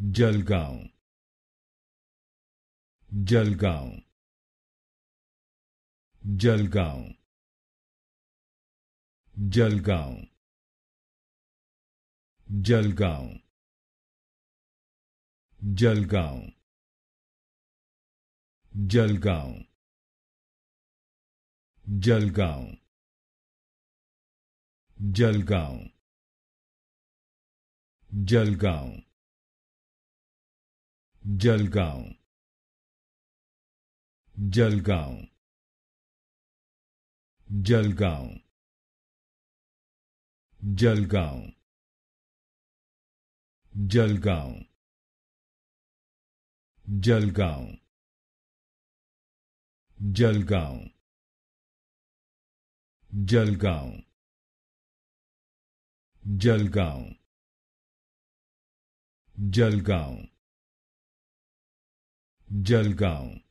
Jalgaon Jalgaon Jalgaon Jalgaon Jalgaon Jalgaon Jalgaon Jalgaon Jalgaon Jalgaon Jalgaon Jalgaon Jalgaon Jalgaon Jalgaon Jalgaon Jalgaon Jalgaon Jalgaon Jalgaon Jalgaon